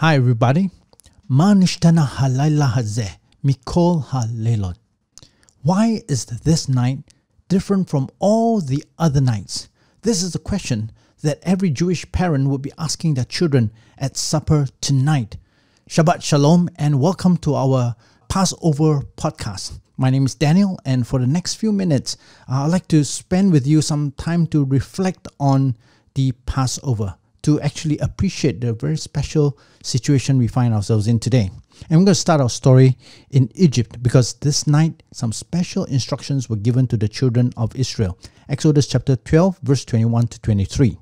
Hi everybody. Why is this night different from all the other nights? This is a question that every Jewish parent would be asking their children at supper tonight. Shabbat Shalom and welcome to our Passover podcast. My name is Daniel, and for the next few minutes, I'd like to spend with you some time to reflect on the Passover to actually appreciate the very special situation we find ourselves in today. And we're going to start our story in Egypt because this night some special instructions were given to the children of Israel. Exodus chapter 12, verse 21 to 23.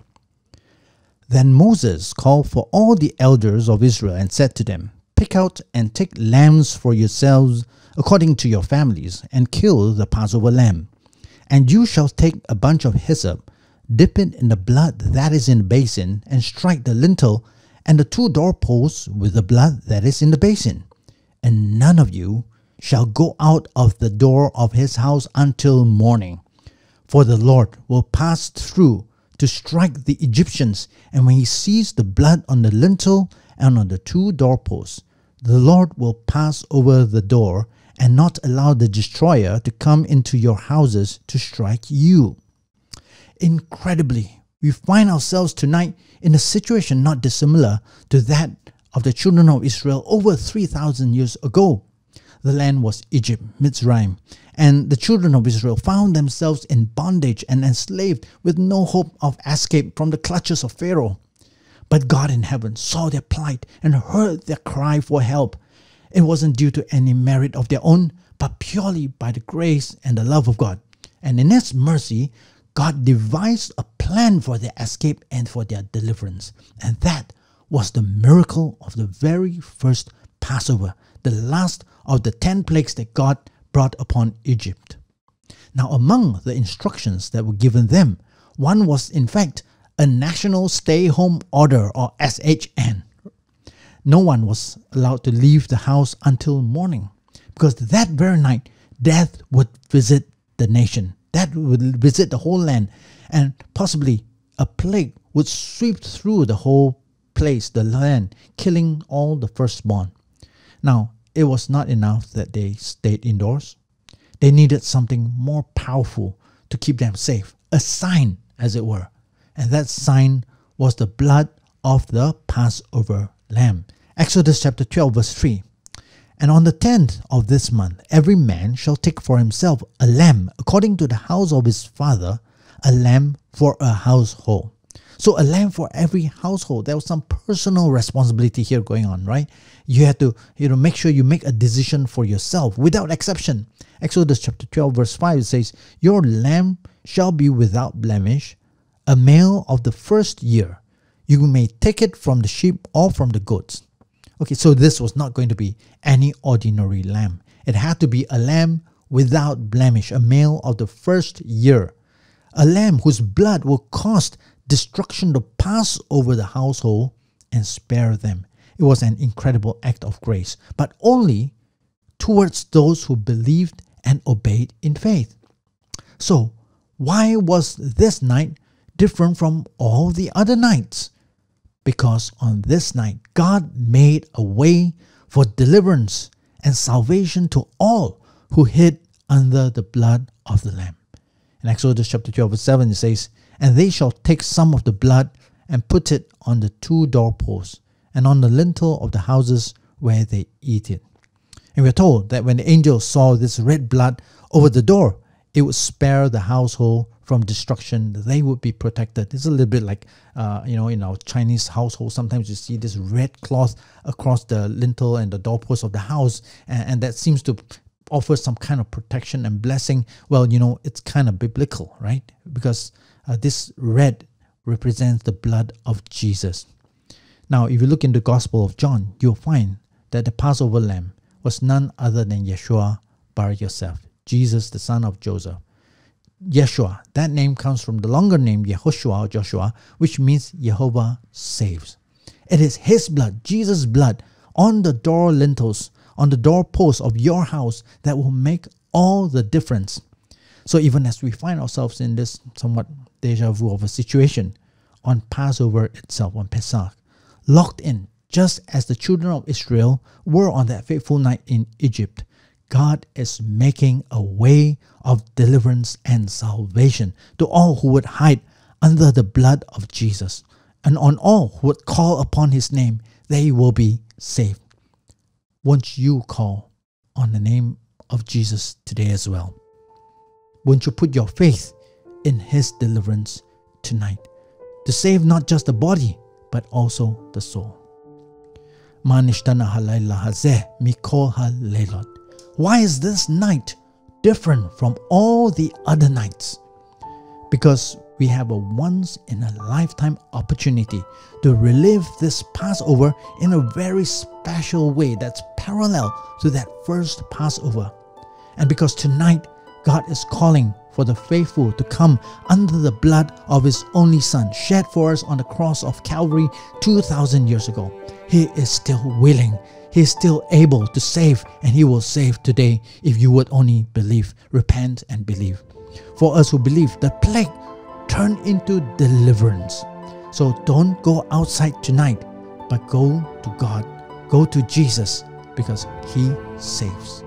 Then Moses called for all the elders of Israel and said to them, Pick out and take lambs for yourselves according to your families, and kill the Passover lamb. And you shall take a bunch of hyssop dip it in the blood that is in the basin, and strike the lintel and the two doorposts with the blood that is in the basin. And none of you shall go out of the door of his house until morning. For the Lord will pass through to strike the Egyptians, and when he sees the blood on the lintel and on the two doorposts, the Lord will pass over the door and not allow the destroyer to come into your houses to strike you. Incredibly, we find ourselves tonight in a situation not dissimilar to that of the children of Israel over 3,000 years ago. The land was Egypt, Mitzrayim, and the children of Israel found themselves in bondage and enslaved with no hope of escape from the clutches of Pharaoh. But God in heaven saw their plight and heard their cry for help. It wasn't due to any merit of their own, but purely by the grace and the love of God. And in His mercy, God devised a plan for their escape and for their deliverance. And that was the miracle of the very first Passover, the last of the 10 plagues that God brought upon Egypt. Now, among the instructions that were given them, one was in fact a national stay home order or SHN. No one was allowed to leave the house until morning because that very night death would visit the nation that would visit the whole land, and possibly a plague would sweep through the whole place, the land, killing all the firstborn. Now, it was not enough that they stayed indoors. They needed something more powerful to keep them safe, a sign, as it were. And that sign was the blood of the Passover lamb. Exodus chapter 12, verse 3. And on the tenth of this month, every man shall take for himself a lamb according to the house of his father, a lamb for a household. So, a lamb for every household. There was some personal responsibility here going on, right? You had to, you know, make sure you make a decision for yourself without exception. Exodus chapter 12, verse 5 says, Your lamb shall be without blemish, a male of the first year. You may take it from the sheep or from the goats. Okay, so this was not going to be any ordinary lamb. It had to be a lamb without blemish, a male of the first year, a lamb whose blood will cause destruction to pass over the household and spare them. It was an incredible act of grace, but only towards those who believed and obeyed in faith. So, why was this night different from all the other nights? because on this night God made a way for deliverance and salvation to all who hid under the blood of the Lamb. In Exodus chapter 12, verse 7, it says, And they shall take some of the blood and put it on the two doorposts and on the lintel of the houses where they eat it. And we're told that when the angel saw this red blood over the door, it would spare the household from destruction. They would be protected. It's a little bit like, uh, you know, in our Chinese household, sometimes you see this red cloth across the lintel and the doorpost of the house, and, and that seems to offer some kind of protection and blessing. Well, you know, it's kind of biblical, right? Because uh, this red represents the blood of Jesus. Now, if you look in the Gospel of John, you'll find that the Passover lamb was none other than Yeshua bar Yosef, Jesus, the son of Joseph. Yeshua. That name comes from the longer name Yehoshua or Joshua, which means Jehovah saves. It is his blood, Jesus' blood, on the door lintels, on the doorpost of your house that will make all the difference. So even as we find ourselves in this somewhat deja vu of a situation on Passover itself, on Pesach, locked in, just as the children of Israel were on that fateful night in Egypt, God is making a way of deliverance and salvation to all who would hide under the blood of Jesus. And on all who would call upon his name, they will be saved. Won't you call on the name of Jesus today as well? Won't you put your faith in his deliverance tonight to save not just the body, but also the soul? Manishtana why is this night different from all the other nights? Because we have a once in a lifetime opportunity to relive this Passover in a very special way that's parallel to that first Passover. And because tonight God is calling for the faithful to come under the blood of His only Son, shed for us on the cross of Calvary 2,000 years ago. He is still willing he is still able to save and He will save today if you would only believe, repent, and believe. For us who believe, the plague turned into deliverance. So don't go outside tonight, but go to God, go to Jesus because He saves.